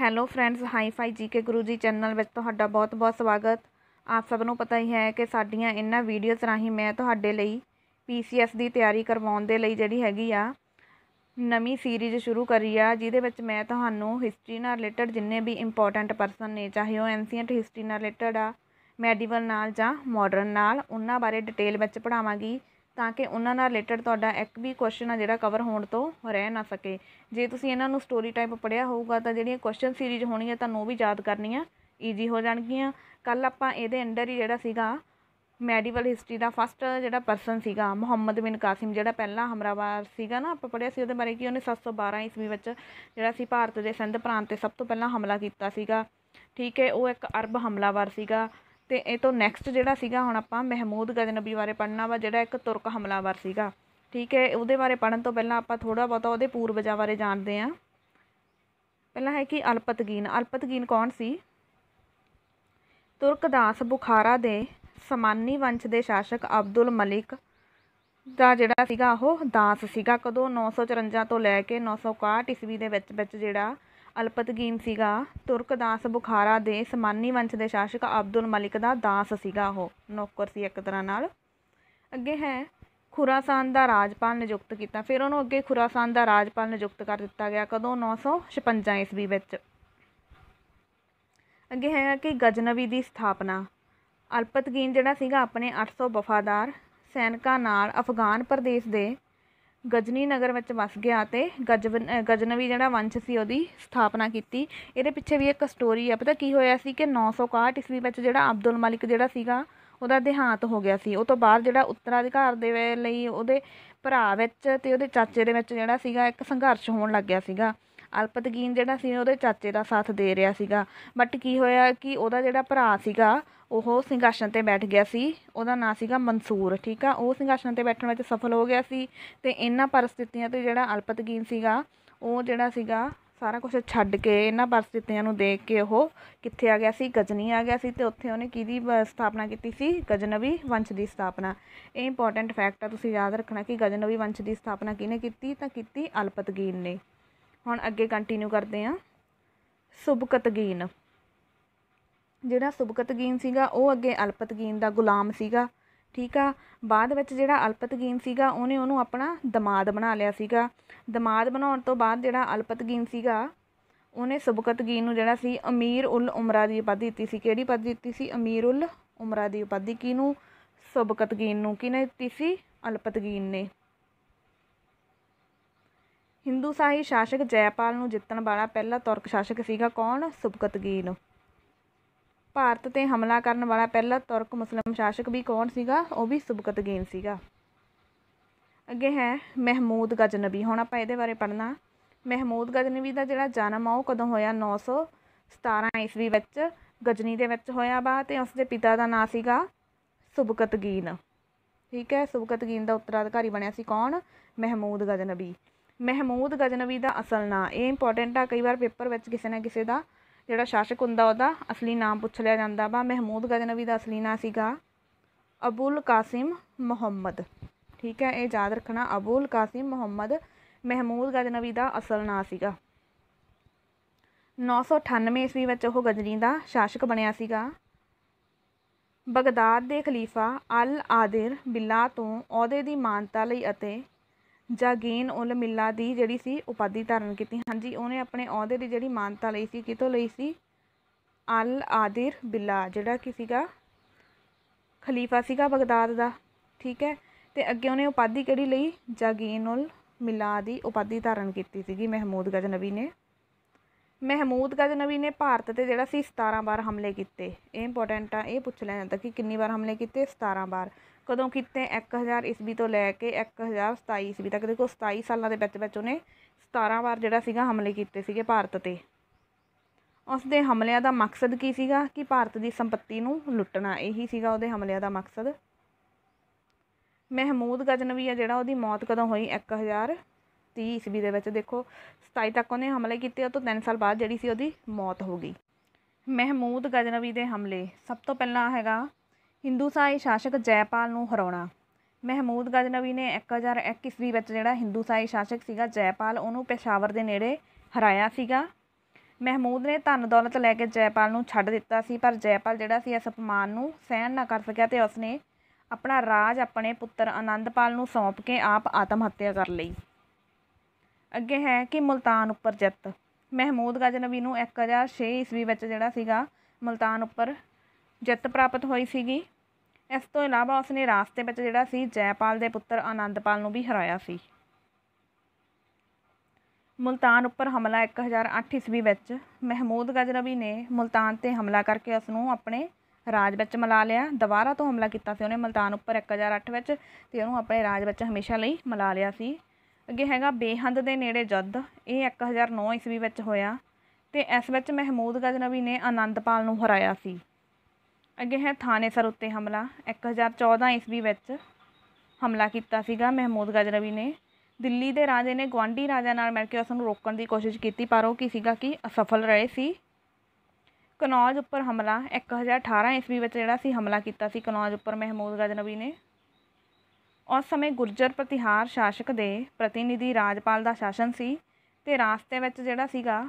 hello friends hi fi GK Guru ji channel ਵਿੱਚ ਤੁਹਾਡਾ ਬਹੁਤ-ਬਹੁਤ ਸਵਾਗਤ ਆਪ ਸਭ ਨੂੰ ਪਤਾ ਹੀ ਹੈ ਕਿ ਸਾਡੀਆਂ ਇਹਨਾਂ ਵੀਡੀਓਜ਼ ਰਾਹੀਂ ਮੈਂ ਤੁਹਾਡੇ ਲਈ ਪੀਸੀਐਸ ਦੀ ਤਿਆਰੀ ਕਰਵਾਉਣ ਦੇ ਲਈ ਜਿਹੜੀ ਹੈਗੀ ਆ ਨਵੀਂ ਸੀਰੀਜ਼ ਸ਼ੁਰੂ ਕਰੀ ਆ ਜਿਹਦੇ ਵਿੱਚ ਮੈਂ ਤੁਹਾਨੂੰ ਹਿਸਟਰੀ ਨਾਲ ਰਿਲੇਟਡ ਜਿੰਨੇ ਵੀ ਇੰਪੋਰਟੈਂਟ ਪਰਸਨ ਨੇ ਚਾਹੇ ਉਹ ਐਂਸ਼ੀਅੰਟ ਹਿਸਟਰੀ ਨਾਲ ਰਿਲੇਟਡ ਆ ਮੈਡੀਵਲ ਨਾਲ ਜਾਂ ਮਾਡਰਨ ਨਾਲ ਉਹਨਾਂ ਬਾਰੇ ਡਿਟੇਲ ਵਿੱਚ ਪੜਾਵਾਂਗੀ ਤਾਂ ਕਿ ਉਹਨਾਂ ਨਾਲ ਰਿਲੇਟਡ ਤੁਹਾਡਾ ਇੱਕ ਵੀ ਕੁਐਸਚਨ ਆ ਜਿਹੜਾ ਕਵਰ ਹੋਣ ਤੋਂ ਰਹਿ ਨਾ ਸਕੇ ਜੇ ਤੁਸੀਂ ਇਹਨਾਂ ਨੂੰ ਸਟੋਰੀ ਟਾਈਪ ਪੜਿਆ ਹੋਊਗਾ ਤਾਂ ਜਿਹੜੀਆਂ ਕੁਐਸਚਨ ਸੀਰੀਜ਼ ਹੋਣੀਆਂ ਤੁਹਾਨੂੰ ਉਹ ਵੀ ਯਾਦ ਕਰਨੀਆਂ ਈਜ਼ੀ ਹੋ ਜਾਣਗੀਆਂ ਕੱਲ ਆਪਾਂ ਇਹਦੇ ਅੰਡਰ ਹੀ ਜਿਹੜਾ ਸੀਗਾ ਮੈਡੀਵਲ ਹਿਸਟਰੀ ਦਾ ਫਸਟ ਜਿਹੜਾ ਪਰਸਨ ਸੀਗਾ ਮੁਹੰਮਦ ਬਿਨ ਕਾਸਿਮ ਜਿਹੜਾ ਪਹਿਲਾ ਹਮਲਾਵਰ ਸੀਗਾ ਨਾ ਆਪਾਂ ਪੜਿਆ ਸੀ ਉਹਦੇ ਬਾਰੇ ਕਿ ਉਹਨੇ 712 ਈਸਵੀ ਵਿੱਚ ਜਿਹੜਾ ਸੀ ਭਾਰਤ ਦੇ ਸਿੰਧ ਪ੍ਰਾਂਤ ਤੇ ਸਭ ਤੋਂ ਪਹਿਲਾਂ ਹਮਲਾ ਕੀਤਾ ਸੀਗਾ ਠੀਕ ਹੈ ਉਹ ਇੱਕ ਅਰਬ ਹਮਲਾਵਰ ਸੀਗਾ ਤੇ ਇਹ ਤੋਂ ਨੈਕਸਟ ਜਿਹੜਾ ਸੀਗਾ ਹੁਣ ਆਪਾਂ ਮਹਿਮੂਦ ਗਜ਼ਨਬੀ ਬਾਰੇ ਪੜਨਾ ਵਾ ਜਿਹੜਾ ਇੱਕ ਤੁਰਕ ਹਮਲਾਵਰ ਸੀਗਾ ਠੀਕ ਹੈ ਉਹਦੇ ਬਾਰੇ ਪੜਨ ਤੋਂ ਪਹਿਲਾਂ ਆਪਾਂ ਥੋੜਾ ਬਹੁਤਾ ਉਹਦੇ ਪੂਰਵਜਾਂ ਬਾਰੇ ਜਾਣਦੇ ਆ ਪਹਿਲਾਂ ਹੈ ਕਿ ਅਲਪਤਗੀਨ ਅਲਪਤਗੀਨ ਕੌਣ ਸੀ ਤੁਰਕ ਦਾਸ ਬੁਖਾਰਾ ਦੇ ਸਮਾਨੀ ਵੰਸ਼ ਦੇ ਸ਼ਾਸਕ ਅਬਦੁਲ ਮਲਿਕ ਦਾ ਜਿਹੜਾ ਸੀਗਾ ਉਹ ਦਾਸ ਸੀਗਾ ਕਦੋਂ 954 ਤੋਂ ਲੈ ਕੇ 961 ਈਸਵੀ ਦੇ ਵਿੱਚ ਵਿੱਚ ਜਿਹੜਾ ਅਲਪਤਗੀਮ ਸੀਗਾ ਤੁਰਕ ਦਾਸ ਬੁਖਾਰਾ ਦੇ ਸਮਾਨੀ ਵੰਸ਼ ਦੇ ਸ਼ਾਸਕ ਅਬਦੁਲ ਮਲਿਕ ਦਾ ਦਾਸ ਸੀਗਾ ਉਹ ਨੌਕਰ ਸੀ ਇੱਕ ਤਰ੍ਹਾਂ ਨਾਲ ਅੱਗੇ ਹੈ ਖੁਰਾਸਾਨ ਦਾ ਰਾਜਪਾਲ ਨਿਯੁਕਤ ਕੀਤਾ ਫਿਰ ਉਹਨੂੰ ਅੱਗੇ ਖੁਰਾਸਾਨ ਦਾ ਰਾਜਪਾਲ ਨਿਯੁਕਤ ਕਰ ਦਿੱਤਾ ਗਿਆ ਕਦੋਂ 956 ਈਸਵੀ ਵਿੱਚ ਅੱਗੇ ਹੈਗਾ ਕਿ ਗਜਨਵੀ ਦੀ ਸਥਾਪਨਾ ਅਲਪਤਗੀਨ ਜਿਹੜਾ ਸੀਗਾ ਆਪਣੇ 800 ਵਫਾਦਾਰ ਸੈਨਿਕਾਂ ਨਾਲ ਅਫਗਾਨ ਪ੍ਰਦੇਸ਼ ਦੇ ਗਜਨੀ ਨਗਰ ਵਿੱਚ ਵਸ ਗਿਆ ਤੇ ਗਜਨਵੀ ਜਿਹੜਾ ਵੰਸ਼ ਸੀ ਉਹਦੀ ਸਥਾਪਨਾ ਕੀਤੀ ਇਹਦੇ ਪਿੱਛੇ ਵੀ ਇੱਕ ਸਟੋਰੀ ਆ ਪਤਾ ਕੀ ਹੋਇਆ ਸੀ ਕਿ 961 ਇਸਵੀ ਵਿੱਚ ਜਿਹੜਾ ਅਬਦੁਲ ਮਲਿਕ ਜਿਹੜਾ ਸੀਗਾ ਉਹਦਾ ਦੇਹਾਂਤ ਹੋ ਗਿਆ ਸੀ ਉਹ ਤੋਂ ਬਾਅਦ ਜਿਹੜਾ ਉੱਤਰਾਧਿਕਾਰ ਦੇ ਲਈ ਉਹਦੇ ਭਰਾ ਵਿੱਚ ਤੇ ਉਹਦੇ ਚਾਚੇ ਦੇ ਵਿੱਚ ਜਿਹੜਾ ਸੀਗਾ ਇੱਕ ਸੰਘਰਸ਼ ਹੋਣ ਲੱਗ ਗਿਆ ਸੀਗਾ ਅਲਪਤਗੀਨ ਜਿਹੜਾ ਸੀ ਉਹਦੇ ਚਾਚੇ ਦਾ ਸਾਥ ਦੇ ਰਿਹਾ ਸੀਗਾ ਬਟ ਕੀ ਹੋਇਆ ਕਿ ਉਹਦਾ ਜਿਹੜਾ ਭਰਾ ਸੀਗਾ ਉਹ ਸਿੰਘਾਸਣ ਤੇ ਬੈਠ ਗਿਆ ਸੀ ਉਹਦਾ ਨਾਂ ਸੀਗਾ ਮਨਸੂਰ ਠੀਕ ਆ ਉਹ ਸਿੰਘਾਸਣ ਤੇ ਬੈਠਣ ਵਿੱਚ ਸਫਲ ਹੋ ਗਿਆ ਸੀ ਤੇ ਇਹਨਾਂ ਪਰਿਸਥਿਤੀਆਂ ਤੇ ਜਿਹੜਾ ਅਲਪਤਗੀਨ ਸੀਗਾ ਉਹ ਜਿਹੜਾ ਸੀਗਾ ਸਾਰਾ ਕੁਝ ਛੱਡ ਕੇ ਇਹਨਾਂ ਪਰਿਸਥਿਤੀਆਂ ਨੂੰ ਦੇਖ ਕੇ ਉਹ ਕਿੱਥੇ ਆ ਗਿਆ ਸੀ ਗਜਨੀ ਆ ਗਿਆ ਸੀ ਤੇ ਉੱਥੇ ਉਹਨੇ ਕਿਹਦੀ ਸਥਾਪਨਾ ਕੀਤੀ ਸੀ ਗਜਨਵੀ ਵੰਸ਼ ਦੀ ਸਥਾਪਨਾ ਇਹ ਇੰਪੋਰਟੈਂਟ ਫੈਕਟ ਆ ਤੁਸੀਂ ਯਾਦ ਰੱਖਣਾ ਕਿ ਗਜਨਵੀ ਵੰਸ਼ ਦੀ ਸਥਾਪਨਾ ਕਿਹਨੇ ਕੀਤੀ ਤਾਂ ਕੀਤੀ ਅਲਪਤਗੀਨ ਨੇ ਹੁਣ ਅੱਗੇ ਕੰਟੀਨਿਊ ਕਰਦੇ ਆਂ ਸੁਭਕਤਗੀਨ ਜਿਹੜਾ ਸੁਬਕਤਗੀਨ ਸੀਗਾ ਉਹ ਅੱਗੇ ਅਲਪਤਗੀਨ ਦਾ ਗੁਲਾਮ ਸੀਗਾ ਠੀਕ ਆ ਬਾਅਦ ਵਿੱਚ ਜਿਹੜਾ ਅਲਪਤਗੀਨ ਸੀਗਾ ਉਹਨੇ ਉਹਨੂੰ ਆਪਣਾ ਦਮਾਦ ਬਣਾ ਲਿਆ ਸੀਗਾ ਦਮਾਦ ਬਣਾਉਣ ਤੋਂ ਬਾਅਦ ਜਿਹੜਾ ਅਲਪਤਗੀਨ ਸੀਗਾ ਉਹਨੇ ਸੁਬਕਤਗੀਨ ਨੂੰ ਜਿਹੜਾ ਸੀ ਅਮੀਰ ਉਲ ਉਮਰਾ ਦੀ ਉਪਾਧੀ ਦਿੱਤੀ ਸੀ ਕਿਹੜੀ ਉਪਾਧੀ ਦਿੱਤੀ ਸੀ ਅਮੀਰ ਉਲ ਉਮਰਾ ਦੀ ਉਪਾਧੀ ਕਿਹਨੂੰ ਸੁਬਕਤਗੀਨ ਨੂੰ ਕਿਹਨੇ ਦਿੱਤੀ ਸੀ ਅਲਪਤਗੀਨ ਨੇ ਹਿੰਦੂ ਸ਼ਾਹੀ ਸ਼ਾਸਕ ਜੈਪਾਲ ਨੂੰ ਜਿੱਤਣ ਵਾਲਾ ਪਹਿਲਾ ਤੁਰਕ ਸ਼ਾਸਕ ਸੀਗਾ ਕੌਣ ਸੁਬਕਤਗੀਨ ਭਾਰਤ ਤੇ ਹਮਲਾ ਕਰਨ ਵਾਲਾ ਪਹਿਲਾ ਤੁਰਕ ਮੁਸਲਮਾਨ ਸ਼ਾਸਕ ਵੀ ਕੌਣ ਸੀਗਾ ਉਹ ਵੀ ਸੁਬਕਤਗੀਨ ਸੀਗਾ ਅੱਗੇ ਹੈ ਮਹਿਮੂਦ ਗਜਨਵੀ ਹੁਣ ਆਪਾਂ ਇਹਦੇ ਬਾਰੇ ਪੜਨਾ ਮਹਿਮੂਦ ਗਜਨਵੀ ਦਾ ਜਿਹੜਾ ਜਨਮ ਆ ਉਹ ਕਦੋਂ ਹੋਇਆ 917 ਈਸਵੀ ਵਿੱਚ ਗਜਨੀ ਦੇ ਵਿੱਚ ਹੋਇਆ ਬਾ ਤੇ ਉਸ ਦੇ ਪਿਤਾ ਦਾ ਨਾਂ ਸੀਗਾ ਸੁਬਕਤਗੀਨ ਠੀਕ ਹੈ ਸੁਬਕਤਗੀਨ ਦਾ ਉੱਤਰਾਧਿਕਾਰੀ ਬਣਿਆ ਸੀ ਕੌਣ ਮਹਿਮੂਦ ਗਜਨਵੀ ਮਹਿਮੂਦ ਗਜਨਵੀ ਦਾ ਅਸਲ ਨਾਂ ਇਹ ਇੰਪੋਰਟੈਂਟ ਆ ਕਈ ਵਾਰ ਪੇਪਰ ਵਿੱਚ ਕਿਸੇ ਨਾ ਕਿਸੇ ਦਾ ਜਿਹੜਾ ਸ਼ਾਸਕ ਹੁੰਦਾ ਉਹਦਾ ਅਸਲੀ ਨਾਮ ਪੁੱਛ ਲਿਆ ਜਾਂਦਾ ਵਾ ਮਹਿਮੂਦ ਗਜ਼ਨਵੀ ਦਾ ਅਸਲੀ ਨਾਮ ਸੀਗਾ ਅਬੂਲ ਕਾਸਿਮ ਮੁਹੰਮਦ ਠੀਕ ਹੈ ਇਹ ਯਾਦ ਰੱਖਣਾ ਅਬੂਲ ਕਾਸਿਮ ਮੁਹੰਮਦ ਮਹਿਮੂਦ ਗਜ਼ਨਵੀ ਦਾ ਅਸਲ ਨਾਮ ਸੀਗਾ 998 ਈਸਵੀ ਵਿੱਚ ਉਹ ਗਜ਼ਨੀ ਦਾ ਸ਼ਾਸਕ ਬਣਿਆ ਸੀਗਾ ਬਗਦਾਦ ਦੇ ਖਲੀਫਾ ਅਲ ਆਦਿਰ ਬਿੱਲਾ ਤੋਂ ਅਹੁਦੇ ਦੀ ਮਾਨਤਾ ਲਈ ਅਤੇ ਜਾਗੀਨ ਉਲ ਮਿੱਲਾ ਦੀ ਜਿਹੜੀ ਸੀ ਉਪਾਧੀ ਧਾਰਨ ਕੀਤੀ ਹਾਂਜੀ ਉਹਨੇ ਆਪਣੇ ਅਹੁਦੇ ਦੀ ਜਿਹੜੀ ਮਾਨਤਾ ਲਈ ਸੀ ਕਿਤੋਂ ਲਈ ਸੀ ਅਲ ਆਦਿਰ ਬਿੱਲਾ ਜਿਹੜਾ ਕਿ ਸੀਗਾ ਖਲੀਫਾ ਸੀਗਾ ਬਗਦਾਦ ਦਾ ਠੀਕ ਹੈ ਤੇ ਅੱਗੇ ਉਹਨੇ ਉਪਾਧੀ ਕਿਹੜੀ ਲਈ ਜਾਗੀਨ ਉਲ ਮਿਲਾ ਦੀ ਉਪਾਧੀ ਧਾਰਨ ਕੀਤੀ ਸੀਗੀ ਮਹਿਮੂਦ ਗਜ਼ਨਵੀ ਨੇ ਮਹਿਮੂਦ ਗਜ਼ਨਵੀ ਨੇ ਭਾਰਤ ਤੇ ਜਿਹੜਾ ਸੀ 17 ਵਾਰ ਹਮਲੇ ਕੀਤੇ ਇਹ ਇੰਪੋਰਟੈਂਟ ਆ ਇਹ ਪੁੱਛ ਲਿਆ ਜਾਂਦਾ ਕਿ ਕਿੰਨੀ ਵਾਰ ਹਮਲੇ ਕੀਤੇ 17 ਵਾਰ ਕਦੋਂ ਕੀਤੇ 1000 ਈਸਵੀ ਤੋਂ ਲੈ ਕੇ 1027 ਈਸਵੀ ਤੱਕ ਦੇਖੋ 27 ਸਾਲਾਂ ਦੇ ਵਿੱਚ ਵਿੱਚ ਉਹਨੇ 17 ਵਾਰ ਜਿਹੜਾ ਸੀਗਾ ਹਮਲੇ ਕੀਤੇ ਸੀਗੇ ਭਾਰਤ ਤੇ ਉਸ ਦੇ ਹਮਲਿਆਂ ਦਾ ਮਕਸਦ ਕੀ ਸੀਗਾ ਕਿ ਭਾਰਤ ਦੀ ਸੰਪਤੀ ਨੂੰ ਲੁੱਟਣਾ ਇਹੀ ਸੀਗਾ ਉਹਦੇ ਹਮਲਿਆਂ ਦਾ ਮਕਸਦ ਮਹਿਮੂਦ ਗਜਨਵੀ ਆ ਜਿਹੜਾ ਉਹਦੀ ਮੌਤ ਕਦੋਂ ਹੋਈ 1030 ਈਸਵੀ ਦੇ ਵਿੱਚ ਦੇਖੋ 27 ਤੱਕ ਉਹਨੇ ਹਮਲੇ ਕੀਤੇ ਉਹ ਤੋਂ 3 ਸਾਲ ਬਾਅਦ ਜਿਹੜੀ ਸੀ ਉਹਦੀ ਮੌਤ ਹੋ ਗਈ ਮਹਿਮੂਦ ਗਜਨਵੀ ਦੇ ਹਮਲੇ ਸਭ ਤੋਂ ਪਹਿਲਾਂ ਹੈਗਾ ਸਾਈ ਸ਼ਾਸਕ ਜੈਪਾਲ ਨੂੰ ਹਰਾਉਣਾ ਮਹਿਮੂਦ ਗਜ਼ਨਵੀ ਨੇ 1001 ਈਸਵੀ ਵਿੱਚ ਜਿਹੜਾ ਸਾਈ ਸ਼ਾਸਕ ਸੀਗਾ ਜੈਪਾਲ ਉਹਨੂੰ ਪੇਸ਼ਾਵਰ ਦੇ ਨੇੜੇ ਹਰਾਇਆ ਸੀਗਾ ਮਹਿਮੂਦ ਨੇ ਧਨ ਦੌਲਤ ਲੈ ਕੇ ਜੈਪਾਲ ਨੂੰ ਛੱਡ ਦਿੱਤਾ ਸੀ ਪਰ ਜੈਪਾਲ ਜਿਹੜਾ ਸੀ ਇਸ ਅਪਮਾਨ ਨੂੰ ਸਹਿਣ ਨਾ ਕਰ ਸਕਿਆ ਤੇ ਉਸਨੇ ਆਪਣਾ ਰਾਜ ਆਪਣੇ ਪੁੱਤਰ ਆਨੰਦਪਾਲ ਨੂੰ ਸੌਂਪ ਕੇ ਆਪ ਆਤਮ ਹੱਤਿਆ ਕਰ ਲਈ ਅੱਗੇ ਹੈ ਕਿ ਮਲਤਾਨ ਉੱਪਰ ਜਿੱਤ ਮਹਿਮੂਦ ਗਜ਼ਨਵੀ ਨੂੰ 1006 ਈਸਵੀ ਵਿੱਚ ਜਿਹੜਾ ਸੀਗਾ ਮਲਤਾਨ ਉੱਪਰ ਜਿੱਤ ਪ੍ਰਾਪਤ ਹੋਈ ਸੀਗੀ ਇਸ ਤੋਂ ਇਲਾਵਾ ਉਸਨੇ ਰਾਸਤੇ ਵਿੱਚ ਜਿਹੜਾ ਸੀ ਜੈਪਾਲ ਦੇ ਪੁੱਤਰ ਆਨੰਦਪਾਲ ਨੂੰ ਵੀ ਹਰਾਇਆ ਸੀ ਮਲਤਾਨ ਉੱਪਰ ਹਮਲਾ 1008 ਈਸਵੀ ਵਿੱਚ ਮਹਿਮੂਦ ਗਜਨਵੀ ਨੇ ਮਲਤਾਨ ਤੇ ਹਮਲਾ ਕਰਕੇ ਉਸ ਨੂੰ ਆਪਣੇ ਰਾਜ ਵਿੱਚ ਮਿਲਾ ਲਿਆ ਦੁਬਾਰਾ ਤੋਂ ਹਮਲਾ ਕੀਤਾ ਸੀ ਉਹਨੇ ਮਲਤਾਨ ਉੱਪਰ 1008 ਵਿੱਚ ਤੇ ਉਹਨੂੰ ਆਪਣੇ ਰਾਜ ਵਿੱਚ ਹਮੇਸ਼ਾ ਲਈ ਮਿਲਾ ਲਿਆ ਸੀ ਅੱਗੇ ਹੈਗਾ ਬੇਹੰਦ ਦੇ ਨੇੜੇ ਜੱਦ ਇਹ 1009 ਈਸਵੀ ਵਿੱਚ ਹੋਇਆ ਤੇ ਇਸ ਵਿੱਚ ਮਹਿਮੂਦ ਗਜਨਵੀ ਨੇ ਆਨੰਦਪਾਲ ਨੂੰ ਹਰਾਇਆ ਸੀ ਅੱਗੇ ਹੈ ਥਾਨੇਸਰ ਉੱਤੇ ਹਮਲਾ 1014 ਈਸਵੀ ਵਿੱਚ ਹਮਲਾ ਕੀਤਾ ਸੀਗਾ ਮਹਿਮੂਦ ਗਜਨਵੀ ਨੇ ਦਿੱਲੀ ਦੇ ਰਾਜੇ ਨੇ ਗਵਾਂਡੀ ਰਾਜਾ ਨਾਲ ਮਿਲ ਕੇ ਉਸ ਨੂੰ ਰੋਕਣ ਦੀ ਕੋਸ਼ਿਸ਼ ਕੀਤੀ ਪਰ ਉਹ ਕੀ ਸੀਗਾ ਕਿ ਅਸਫਲ ਰਹੇ ਸੀ ਕਨੌਜ ਉੱਪਰ ਹਮਲਾ 1018 ਈਸਵੀ ਵਿੱਚ ਜਿਹੜਾ ਸੀ ਹਮਲਾ ਕੀਤਾ ਸੀ ਕਨੌਜ ਉੱਪਰ ਮਹਿਮੂਦ ਗਜਨਵੀ ਨੇ ਉਸ ਸਮੇਂ ਗੁਰਜਰ ਪ੍ਰਤੀਹਾਰ ਸ਼ਾਸਕ ਦੇ ਪ੍ਰਤੀਨਿਧੀ ਰਾਜਪਾਲ ਦਾ ਸ਼ਾਸਨ ਸੀ ਤੇ ਰਾਸਤੇ ਵਿੱਚ ਜਿਹੜਾ ਸੀਗਾ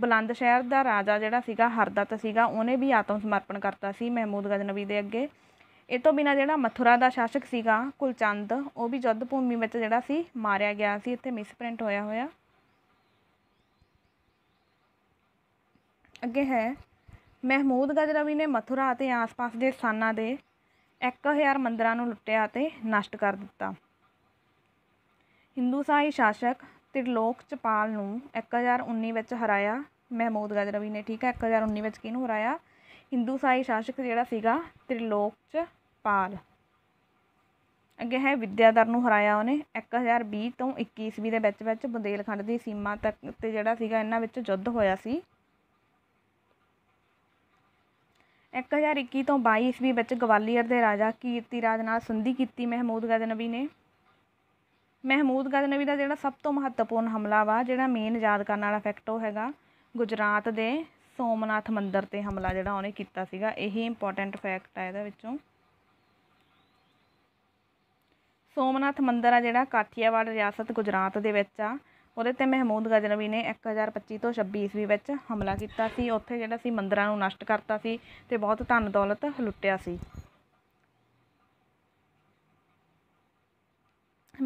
ਬੁਲੰਦ ਸ਼ਹਿਰ ਦਾ ਰਾਜਾ ਜਿਹੜਾ ਸੀਗਾ ਹਰਦਤ ਸੀਗਾ ਉਹਨੇ ਵੀ ਆਤਮ ਸਮਰਪਣ ਕਰਤਾ ਸੀ ਮਹਿਮੂਦ ਗਜ਼ਨਵੀ ਦੇ ਅੱਗੇ ਇਹ ਤੋਂ ਬਿਨਾ ਜਿਹੜਾ ਮਥੁਰਾ ਦਾ ਸ਼ਾਸਕ ਸੀਗਾ ਕੁਲਚੰਦ ਉਹ ਵੀ ਜੁੱਧ ਭੂਮੀ ਵਿੱਚ ਜਿਹੜਾ ਸੀ ਮਾਰਿਆ ਗਿਆ ਸੀ ਇੱਥੇ ਮਿਸਪ੍ਰਿੰਟ ਹੋਇਆ ਹੋਇਆ ਅੱਗੇ ਹੈ ਮਹਿਮੂਦ ਗਜਨਵੀ ਨੇ ਮਥੁਰਾ ਅਤੇ ਆਸ-ਪਾਸ ਦੇ ਸਥਾਨਾਂ ਦੇ 1000 ਮੰਦਰਾਂ ਨੂੰ ਲੁੱਟਿਆ ਅਤੇ ਨਸ਼ਟ ਕਰ ਦਿੱਤਾ ਹਿੰਦੂ ਸਾਈ ਸ਼ਾਸਕ ਤ੍ਰਿਲੋਕ ਚਪਾਲ ਨੂੰ 1019 ਵਿੱਚ ਹਰਾਇਆ ਮਹਿਮੂਦ ਗਜਨਵੀ ਨੇ ਠੀਕ ਹੈ 1019 ਵਿੱਚ ਕਿਹਨੂੰ ਹਰਾਇਆ ਸਾਈ ਸ਼ਾਸਕ ਜਿਹੜਾ ਸੀਗਾ ਤ੍ਰਿਲੋਕ ਚਪਾਲ ਅੱਗੇ ਹੈ ਵਿਦਿਆਦਰ ਨੂੰ ਹਰਾਇਆ ਉਹਨੇ 1020 ਤੋਂ 21 ਦੇ ਵਿੱਚ ਵਿੱਚ ਬੁੰਦੇਲਖੰਡ ਦੀ ਸੀਮਾ ਤੱਕ ਤੇ ਜਿਹੜਾ ਸੀਗਾ ਇਹਨਾਂ ਵਿੱਚ ਯੁੱਧ ਹੋਇਆ ਸੀ 1021 ਤੋਂ 22 ਈਸਵੀ ਵਿੱਚ ਗਵਾਲੀਅਰ ਦੇ ਰਾਜਾ ਕੀਰਤੀ ਰਾਜ ਨਾਲ ਸੰਧੀ ਕੀਤੀ ਮਹਿਮੂਦ ਗਜ਼ਨਵੀ ਨੇ ਮਹਿਮੂਦ ਗਜ਼ਨਵੀ ਦਾ ਜਿਹੜਾ ਸਭ ਤੋਂ ਮਹੱਤਵਪੂਰਨ ਹਮਲਾ ਵਾ ਜਿਹੜਾ ਮੇਨ ਯਾਦ ਕਰਨ ਵਾਲਾ ਫੈਕਟ ਉਹ ਹੈਗਾ ਗੁਜਰਾਤ ਦੇ ਸੋਮਨਾਥ ਮੰਦਿਰ ਤੇ ਹਮਲਾ ਜਿਹੜਾ ਉਹਨੇ ਕੀਤਾ ਸੀਗਾ ਇਹੀ ਇੰਪੋਰਟੈਂਟ ਫੈਕਟ ਆ ਇਹਦੇ ਵਿੱਚੋਂ ਸੋਮਨਾਥ ਮੰਦਿਰ ਆ ਜਿਹੜਾ ਕਾਠੀਆਵਾੜ ਰਿਆਸਤ ਗੁਜਰਾਤ ਦੇ ਵਿੱਚ ਆ ਉਹਦੇ ਤੇ ਮਹਿਮੂਦ ਗਜ਼ਨਵੀ ਨੇ 1025 ਤੋਂ 26 ਈਸਵੀ ਵਿੱਚ ਹਮਲਾ ਕੀਤਾ ਸੀ ਉੱਥੇ ਜਿਹੜਾ ਸੀ ਮੰਦਿਰਾਂ ਨੂੰ ਨਸ਼ਟ ਕਰਤਾ ਸੀ ਤੇ ਬਹੁਤ ਧਨ ਦੌਲਤ ਲੁੱਟਿਆ ਸੀ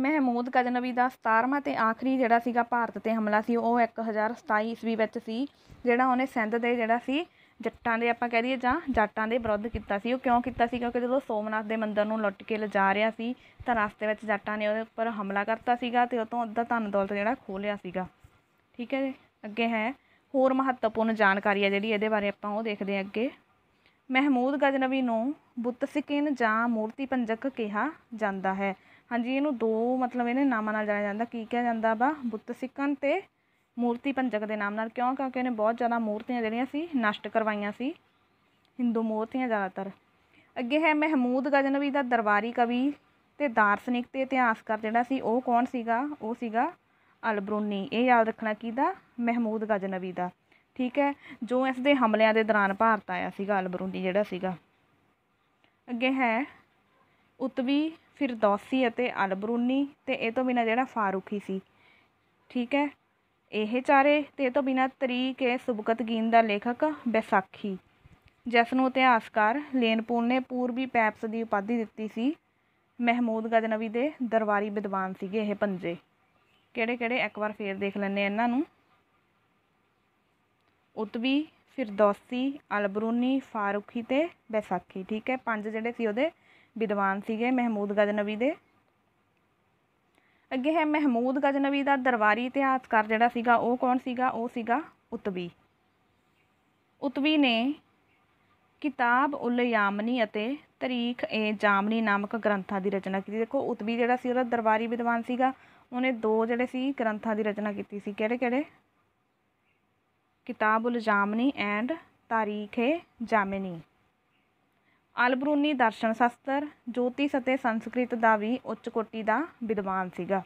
ਮਹਿਮੂਦ ਗਜ਼ਨਵੀ ਦਾ 17ਵਾਂ ਤੇ ਆਖਰੀ ਜਿਹੜਾ ਸੀਗਾ ਭਾਰਤ ਤੇ ਹਮਲਾ ਸੀ ਉਹ 1027 ਈਸਵੀ ਵਿੱਚ ਸੀ ਜਿਹੜਾ ਉਹਨੇ ਸਿੰਧ ਦੇ ਜਿਹੜਾ ਸੀ ਜੱਟਾਂ ਦੇ ਆਪਾਂ ਕਹਿ ਦਈਏ ਜਾਂ ਜੱਟਾਂ ਦੇ ਵਿਰੁੱਧ ਕੀਤਾ ਸੀ ਉਹ ਕਿਉਂ ਕੀਤਾ ਸੀ ਕਿਉਂਕਿ ਜਦੋਂ ਸੋਮਨਾਥ ਦੇ ਮੰਦਿਰ ਨੂੰ ਲੁੱਟ ਕੇ ਲਿਜਾ ਰਿਹਾ ਸੀ ਤਾਂ ਰਸਤੇ ਵਿੱਚ ਜੱਟਾਂ ਨੇ ਉਹਦੇ ਉੱਪਰ ਹਮਲਾ ਕਰਤਾ ਸੀਗਾ ਤੇ ਉਹ ਤੋਂ ਅੱਧਾ ਧਨ ਦੌਲਤ ਜਿਹੜਾ ਖੋਹ ਲਿਆ ਸੀਗਾ ਠੀਕ ਹੈ ਅੱਗੇ ਹੈ ਹੋਰ ਮਹੱਤਵਪੂਰਨ ਜਾਣਕਾਰੀ ਹੈ ਜਿਹੜੀ ਇਹਦੇ ਬਾਰੇ ਆਪਾਂ ਉਹ ਦੇਖਦੇ ਹਾਂ ਅੱਗੇ ਮਹਿਮੂਦ ਗਜ਼ਨਵੀ ਨੂੰ ਬੁੱਤ ਸਿਕਿਨ ਜਾਂ ਮੂਰਤੀ ਪੰਜਕ ਕਿਹਾ ਜਾਂਦਾ ਹੈ ਹਾਂਜੀ ਇਹਨੂੰ ਦੋ ਮਤਲਬ ਇਹਨੇ ਨਾਮਾਂ ਨਾਲ ਜਾਣਿਆ ਜਾਂਦਾ ਕੀ ਕਿਹਾ ਜਾਂਦਾ ਵਾ ਬੁੱਤ ਸਿੱਕਨ ਤੇ ਮੂਰਤੀ ਪੰਜਕ ਦੇ ਨਾਮ ਨਾਲ ਕਿਉਂ ਕਿਉਂਕਿ ਇਹਨੇ ਬਹੁਤ ਜ਼ਿਆਦਾ ਮੂਰਤੀਆਂ ਜਿਹੜੀਆਂ ਸੀ ਨਸ਼ਟ ਕਰਵਾਈਆਂ ਸੀ ਹਿੰਦੂ ਮੂਰਤੀਆਂ ਜ਼ਿਆਦਾਤਰ ਅੱਗੇ ਹੈ ਮਹਿਮੂਦ ਗਜਨਵੀ ਦਾ ਦਰਬਾਰੀ ਕਵੀ ਤੇ ਦਾਰਸ਼ਨਿਕ ਤੇ ਇਤਿਹਾਸਕਾਰ ਜਿਹੜਾ ਸੀ ਉਹ ਕੌਣ ਸੀਗਾ ਉਹ ਸੀਗਾ ਅਲਬਰੂਨੀ ਇਹ ਯਾਦ ਰੱਖਣਾ ਦਾ ਮਹਿਮੂਦ ਗਜਨਵੀ ਦਾ ਠੀਕ ਹੈ ਜੋ ਇਸ ਦੇ ਹਮਲਿਆਂ ਦੇ ਦੌਰਾਨ ਭਾਰਤ ਆਇਆ ਸੀਗਾ ਅਲਬਰੂਨੀ ਜਿਹੜਾ ਸੀਗਾ ਅੱਗੇ ਹੈ ਉਤਵੀ ਫਿਰਦੌਸੀ ਅਤੇ ਅਲਬਰੂਨੀ ਤੇ ਇਹ ਤੋਂ ਬਿਨਾ ਜਿਹੜਾ ਫਾਰੂਕੀ ਸੀ ਠੀਕ ਹੈ ਇਹ ਚਾਰੇ ਤੇ ਇਹ ਤੋਂ ਬਿਨਾ ਤਰੀਕ ਸੁਬਕਤ ਗੀਨ ਦਾ ਲੇਖਕ ਬੈਸਾਖੀ ਜਿਸ ਨੂੰ ਇਤਿਹਾਸਕਾਰ ਲੇਨਪੂਲ ਨੇ ਪੂਰਬੀ ਪੈਪਸ ਦੀ ਉਪਾਧੀ ਦਿੱਤੀ ਸੀ ਮਹਿਮੂਦ ਗਜ਼ਨਵੀ ਦੇ ਦਰਬਾਰੀ ਵਿਦਵਾਨ ਸੀਗੇ ਇਹ ਪੰਜੇ ਕਿਹੜੇ ਕਿਹੜੇ ਇੱਕ ਵਾਰ ਫੇਰ ਦੇਖ ਲੈਣੇ ਇਹਨਾਂ ਨੂੰ ਉਤਵੀ ਫਿਰਦੌਸੀ ਅਲਬਰੂਨੀ ਫਾਰੂਕੀ ਤੇ ਬੈਸਾਖੀ ਠੀਕ ਹੈ ਪੰਜ ਜਿਹੜੇ ਸੀ ਉਹਦੇ ਵਿਦਵਾਨ ਸੀਗੇ ਮਹਿਮੂਦ ਗਜ਼ਨਵੀ ਦੇ ਅੱਗੇ ਹੈ ਮਹਿਮੂਦ ਗਜ਼ਨਵੀ ਦਾ ਦਰਬਾਰੀ ਇਤਿਹਾਸਕਾਰ ਜਿਹੜਾ ਸੀਗਾ ਉਹ ਕੌਣ ਸੀਗਾ ਉਹ ਸੀਗਾ ਉਤਵੀ ਉਤਵੀ ਨੇ ਕਿਤਾਬ ਉਲ ਯਾਮਨੀ ਅਤੇ ਤਰੀਖ ਏ ਜਾਮਨੀ ਨਾਮਕ ਗ੍ਰੰਥਾਂ ਦੀ ਰਚਨਾ ਕੀਤੀ ਦੇਖੋ ਉਤਵੀ ਜਿਹੜਾ ਸੀ ਉਹਦਾ ਦਰਬਾਰੀ ਵਿਦਵਾਨ ਸੀਗਾ ਉਹਨੇ ਦੋ ਜਿਹੜੇ ਸੀ ਗ੍ਰੰਥਾਂ ਦੀ ਰਚਨਾ ਕੀਤੀ ਸੀ ਕਿਹੜੇ ਕਿਹੜੇ ਕਿਤਾਬ ਉਲ ਜਾਮਨੀ ਐਂਡ ਤਾਰੀਖ ਏ ਜਾਮਨੀ ਅਲਬਰੂਨੀ ਦਰਸ਼ਨ ਸ਼ਾਸਤਰ ਜੋਤਿਸ਼ ਅਤੇ ਸੰਸਕ੍ਰਿਤ ਦਾ ਵੀ ਉੱਚ ਕੋਟੀ ਦਾ ਵਿਦਵਾਨ ਸੀਗਾ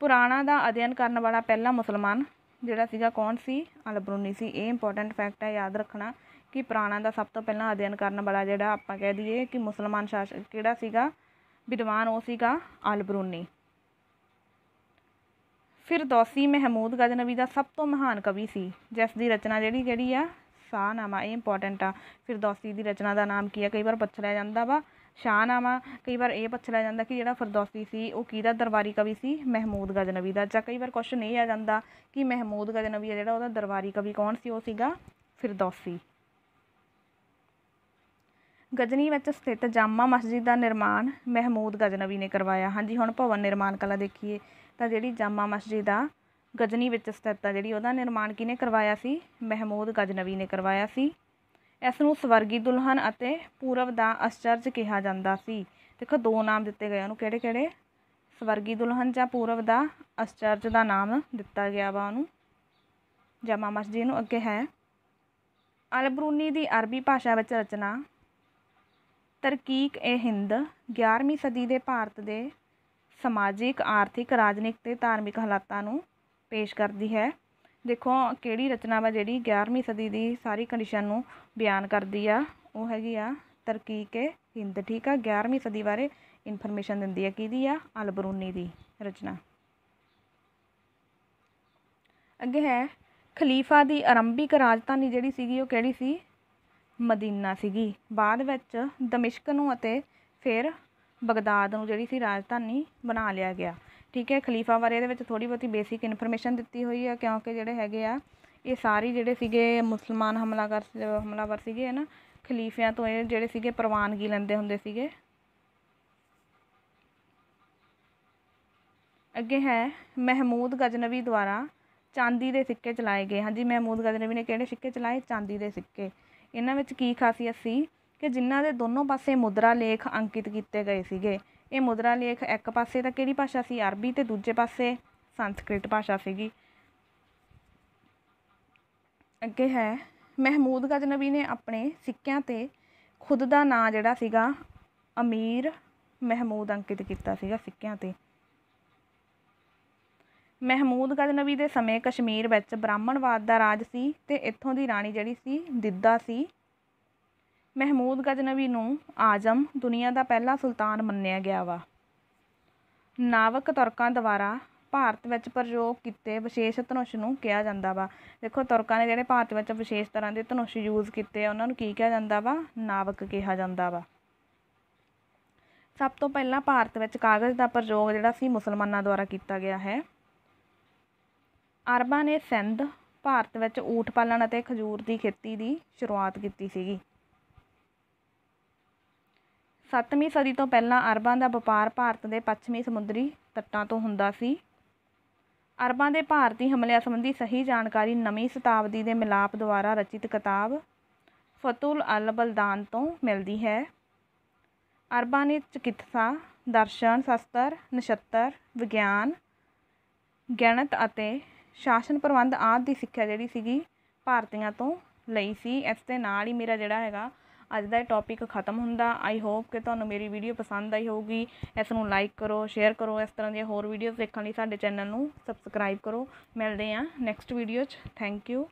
ਪੁਰਾਣਾ ਦਾ ਅਧਿਐਨ ਕਰਨ ਵਾਲਾ ਪਹਿਲਾ ਮੁਸਲਮਾਨ ਜਿਹੜਾ ਸੀਗਾ ਕੌਣ ਸੀ ਅਲਬਰੂਨੀ ਸੀ ਇਹ ਇੰਪੋਰਟੈਂਟ ਫੈਕਟ ਹੈ ਯਾਦ ਰੱਖਣਾ ਕਿ ਪੁਰਾਣਾ ਦਾ ਸਭ ਤੋਂ ਪਹਿਲਾਂ ਅਧਿਐਨ ਕਰਨ ਵਾਲਾ ਜਿਹੜਾ ਆਪਾਂ ਕਹਿ ਦਈਏ ਕਿ ਮੁਸਲਮਾਨ ਸ਼ਾਸਕ ਕਿਹੜਾ ਸੀਗਾ ਵਿਦਵਾਨ ਉਹ ਸੀਗਾ ਅਲਬਰੂਨੀ ਫਿਰ ਦੋਸੀ ਮਹਿਮੂਦ ਗਜ਼ਨਵੀ ਦਾ ਸਭ ਤੋਂ ਮਹਾਨ ਕਵੀ ਸੀ ਜਿਸ ਦੀ ਰਚਨਾ ਜਿਹੜੀ ਕਿਹੜੀ ਆ ਸ਼ਾਹਨਾਮਾ ਇਹ ਇੰਪੋਰਟੈਂਟ ਆ ਫਿਰਦੌਸੀ ਦੀ ਰਚਨਾ ਦਾ ਨਾਮ ਕੀ ਆ ਕਈ ਵਾਰ ਪੁੱਛ ਲਿਆ ਜਾਂਦਾ ਵਾ ਸ਼ਾਹਨਾਮਾ ਕਈ ਵਾਰ ਇਹ ਪੁੱਛ ਲਿਆ ਜਾਂਦਾ ਕਿ ਜਿਹੜਾ ਫਿਰਦੌਸੀ ਸੀ ਉਹ ਕਿਹਦਾ ਦਰਬਾਰੀ ਕਵੀ ਸੀ ਮਹਿਮੂਦ ਗਜ਼ਨਵੀ ਦਾ ਜਾਂ ਕਈ ਵਾਰ ਕੁਐਸਚਨ ਇਹ ਆ ਜਾਂਦਾ ਕਿ ਮਹਿਮੂਦ ਗਜ਼ਨਵੀ ਆ ਜਿਹੜਾ ਉਹਦਾ ਦਰਬਾਰੀ ਕਵੀ ਕੌਣ ਸੀ ਉਹ ਸੀਗਾ ਫਿਰਦੌਸੀ ਗਜਨੀ ਵਿੱਚ ਸਥਿਤ ਜਾਮਾ ਮਸਜਿਦ ਦਾ ਨਿਰਮਾਣ ਮਹਿਮੂਦ ਗਜਨਵੀ ਨੇ ਕਰਵਾਇਆ ਹਾਂਜੀ ਹੁਣ ਭਵਨ ਨਿਰਮਾਣ ਕਲਾ ਦੇਖੀਏ ਤਾਂ ਜਿਹੜੀ ਜਾਮਾ ਮਸਜਿਦ ਆ ਗਜ਼ਨੀ ਵਿੱਚ ਸਥਿਤ ਆ ਜਿਹੜੀ ਉਹਦਾ ਨਿਰਮਾਣ ਕਿਨੇ ਕਰਵਾਇਆ ਸੀ ਮਹਿਮੂਦ ਗਜ਼ਨਵੀ ਨੇ ਕਰਵਾਇਆ ਸੀ ਇਸ ਨੂੰ ਸਵਰਗੀ ਦੁਲਹਨ ਅਤੇ ਪੂਰਬ ਦਾ ਅਸ਼ਚਰਜ ਕਿਹਾ ਜਾਂਦਾ ਸੀ ਦੇਖੋ ਦੋ ਨਾਮ ਦਿੱਤੇ ਗਏ ਉਹਨੂੰ ਕਿਹੜੇ ਕਿਹੜੇ ਸਵਰਗੀ ਦੁਲਹਨ ਜਾਂ ਪੂਰਬ ਦਾ ਅਸ਼ਚਰਜ ਦਾ ਨਾਮ ਦਿੱਤਾ ਗਿਆ ਵਾ ਉਹਨੂੰ ਜਮਾ ਮਸਜਿਦ ਨੂੰ ਅੱਗੇ ਹੈ ਅਲਬਰੂਨੀ ਦੀ ਅਰਬੀ ਭਾਸ਼ਾ ਵਿੱਚ ਰਚਨਾ ਤਰਕੀਕ ਇਹ ਹਿੰਦ 11ਵੀਂ ਸਦੀ ਦੇ ਭਾਰਤ ਦੇ ਸਮਾਜਿਕ ਆਰਥਿਕ ਰਾਜਨੀਤਿਕ ਤੇ ਧਾਰਮਿਕ ਹਾਲਾਤਾਂ ਨੂੰ ਪੇਸ਼ ਕਰਦੀ ਹੈ ਦੇਖੋ ਕਿਹੜੀ ਰਚਨਾ ਵਾ ਜਿਹੜੀ 11ਵੀਂ ਸਦੀ ਦੀ ਸਾਰੀ ਕੰਡੀਸ਼ਨ ਨੂੰ ਬਿਆਨ ਕਰਦੀ ਆ ਉਹ ਹੈਗੀ ਆ ਤਰਕੀਕ ਹਿੰਦ ਠੀਕ ਆ 11ਵੀਂ ਸਦੀ ਬਾਰੇ ਇਨਫੋਰਮੇਸ਼ਨ ਦਿੰਦੀ ਆ ਕਿਹਦੀ ਆ ਅਲਬਰੂਨੀ ਦੀ ਰਚਨਾ ਅੱਗੇ ਹੈ ਖਲੀਫਾ ਦੀ ਆਰੰਭਿਕ ਰਾਜਧਾਨੀ ਜਿਹੜੀ ਸੀਗੀ ਉਹ ਕਿਹੜੀ ਸੀ ਮਦੀਨਾ ਸੀਗੀ ਬਾਅਦ ਵਿੱਚ ਦਮਿਸ਼ਕ ਨੂੰ ਅਤੇ ਫਿਰ ਬਗਦਾਦ ਨੂੰ ਜਿਹੜੀ ਸੀ ਰਾਜਧਾਨੀ ਬਣਾ ਲਿਆ ਗਿਆ ਠੀਕ ਹੈ ਖਲੀਫਾ ਬਾਰੇ ਇਹਦੇ ਵਿੱਚ ਥੋੜੀ ਬਹੁਤੀ ਬੇਸਿਕ ਇਨਫੋਰਮੇਸ਼ਨ ਦਿੱਤੀ ਹੋਈ ਹੈ ਕਿਉਂਕਿ ਜਿਹੜੇ ਹੈਗੇ ਆ ਇਹ ਸਾਰੇ ਜਿਹੜੇ ਸੀਗੇ ਮੁਸਲਮਾਨ ਹਮਲਾਵਰ ਹਮਲਾਵਰ ਸੀਗੇ ਹੈ ਨਾ ਖਲੀਫਿਆਂ ਤੋਂ ਇਹ ਜਿਹੜੇ ਸੀਗੇ ਪ੍ਰਵਾਨਗੀ ਲੈਂਦੇ ਹੁੰਦੇ ਸੀਗੇ ਅੱਗੇ ਹੈ ਮਹਿਮੂਦ ਗਜਨਵੀ ਦੁਆਰਾ ਚਾਂਦੀ ਦੇ ਸਿੱਕੇ ਚਲਾਏ ਗਏ ਹਾਂਜੀ ਮਹਿਮੂਦ ਗਜਨਵੀ ਨੇ ਕਿਹੜੇ ਸਿੱਕੇ ਚਲਾਏ ਚਾਂਦੀ ਦੇ ਸਿੱਕੇ ਇਹਨਾਂ ਵਿੱਚ ਕੀ ਖਾਸੀਅਤ ਸੀ ਕਿ ਜਿਨ੍ਹਾਂ ਦੇ ਦੋਨੋਂ ਪਾਸੇ ਮੁਦਰਾ ਲੇਖ ਅੰਕਿਤ ਕੀਤੇ ਗਏ ਸੀਗੇ ਇਹ ਮੁਦਰਾ ਲੇਖ ਇੱਕ ਪਾਸੇ ਤਾਂ ਕਿਹੜੀ ਭਾਸ਼ਾ ਸੀ ਅਰਬੀ ਤੇ ਦੂਜੇ ਪਾਸੇ ਸੰਸਕ੍ਰਿਤ ਭਾਸ਼ਾ ਸੀਗੀ ਅੱਗੇ ਹੈ ਮਹਿਮੂਦ ਗਜ਼ਨਵੀ ਨੇ ਆਪਣੇ ਸਿੱਕਿਆਂ ਤੇ ਖੁਦ ਦਾ ਨਾਂ ਜਿਹੜਾ ਸੀਗਾ ਅਮੀਰ ਮਹਿਮੂਦ ਅੰਕਿਤ ਕੀਤਾ ਸੀਗਾ ਸਿੱਕਿਆਂ ਤੇ ਮਹਿਮੂਦ ਗਜ਼ਨਵੀ ਦੇ ਸਮੇਂ ਕਸ਼ਮੀਰ ਵਿੱਚ ਬ੍ਰਾਹਮਣਵਾਦ ਦਾ ਰਾਜ ਸੀ ਤੇ ਇੱਥੋਂ ਦੀ ਰਾਣੀ ਜਿਹੜੀ ਸੀ ਦਿੱਦਾ ਸੀ ਮਹਿਮੂਦ ਗਜ਼ਨਵੀ ਨੂੰ ਆਜ਼ਮ ਦੁਨੀਆ ਦਾ ਪਹਿਲਾ ਸੁਲਤਾਨ ਮੰਨਿਆ ਗਿਆ ਵਾ ਨਾਵਕ ਤੁਰਕਾਂ ਦੁਆਰਾ ਭਾਰਤ ਵਿੱਚ ਪ੍ਰਯੋਗ ਕੀਤੇ ਵਿਸ਼ੇਸ਼ ਧਨੁਸ਼ ਨੂੰ ਕਿਹਾ ਜਾਂਦਾ ਵਾ ਦੇਖੋ ਤੁਰਕਾਂ ਨੇ ਜਿਹੜੇ ਭਾਰਤ ਵਿੱਚ ਵਿਸ਼ੇਸ਼ ਤਰ੍ਹਾਂ ਦੇ ਧਨੁਸ਼ ਯੂਜ਼ ਕੀਤੇ ਉਹਨਾਂ ਨੂੰ ਕੀ ਕਿਹਾ ਜਾਂਦਾ ਵਾ ਨਾਵਕ ਕਿਹਾ ਜਾਂਦਾ ਵਾ ਸਭ ਤੋਂ ਪਹਿਲਾਂ ਭਾਰਤ ਵਿੱਚ ਕਾਗਜ਼ ਦਾ ਪ੍ਰਯੋਗ ਜਿਹੜਾ ਸੀ ਮੁਸਲਮਾਨਾਂ ਦੁਆਰਾ ਕੀਤਾ ਗਿਆ ਹੈ ਅਰਬਾਂ ਨੇ ਸਿੰਧ ਭਾਰਤ ਵਿੱਚ ਊਠ ਪਾਲਣ ਅਤੇ ਖਜੂਰ ਦੀ ਖੇਤੀ ਦੀ ਸ਼ੁਰੂਆਤ ਕੀਤੀ ਸੀਗੀ 7ਵੀਂ ਸਦੀ ਤੋਂ ਪਹਿਲਾਂ ਅਰਬਾਂ ਦਾ ਵਪਾਰ ਭਾਰਤ ਦੇ ਪੱਛਮੀ ਸਮੁੰਦਰੀ ਤੱਟਾਂ ਤੋਂ ਹੁੰਦਾ ਸੀ ਅਰਬਾਂ ਦੇ ਭਾਰਤੀ ਹਮਲਿਆਂ ਸੰਬੰਧੀ ਸਹੀ ਜਾਣਕਾਰੀ ਨਵੀਂ ਸ਼ਤਾਬਦੀ ਦੇ ਮਿਲਾਪ ਦੁਆਰਾ ਰਚਿਤ ਕਿਤਾਬ ਫਤੂਲ ਅਲ ਬਲਦਾਨ ਤੋਂ ਮਿਲਦੀ ਹੈ ਅਰਬਾਂ ਨੇ ਚਿਕਿਤਸਾ ਦਰਸ਼ਨ ਸ਼ਸਤਰ ਨਸ਼ਤਰ ਵਿਗਿਆਨ ਗਣਿਤ ਅਤੇ ਸ਼ਾਸਨ ਪ੍ਰਬੰਧ ਆਦਿ ਦੀ ਸਿੱਖਿਆ ਜਿਹੜੀ ਸੀਗੀ ਭਾਰਤੀਆਂ ਤੋਂ ਲਈ ਸੀ ਇਸ ਦੇ ਨਾਲ ਹੀ ਮੇਰਾ ਜਿਹੜਾ ਹੈਗਾ ਅੱਜ ਦਾ ਇਹ ਟੌਪਿਕ ਖਤਮ ਹੁੰਦਾ ਆਈ ਹੋਪ ਕਿ ਤੁਹਾਨੂੰ ਮੇਰੀ ਵੀਡੀਓ ਪਸੰਦ ਆਈ ਹੋਊਗੀ ਇਸ ਨੂੰ ਲਾਈਕ ਕਰੋ ਸ਼ੇਅਰ ਕਰੋ ਇਸ ਤਰ੍ਹਾਂ ਦੀਆਂ ਹੋਰ ਵੀਡੀਓਜ਼ ਦੇਖਣ ਲਈ ਸਾਡੇ ਚੈਨਲ ਨੂੰ ਸਬਸਕ੍ਰਾਈਬ ਕਰੋ ਮਿਲਦੇ ਹਾਂ ਨੈਕਸਟ ਵੀਡੀਓ 'ਚ ਥੈਂਕ ਯੂ